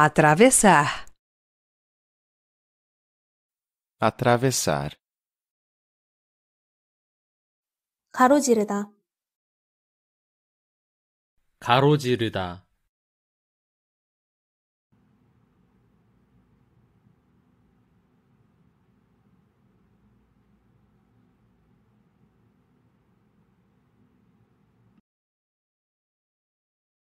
Atravessar. Atravessar. 가로지르다. 가로지르다.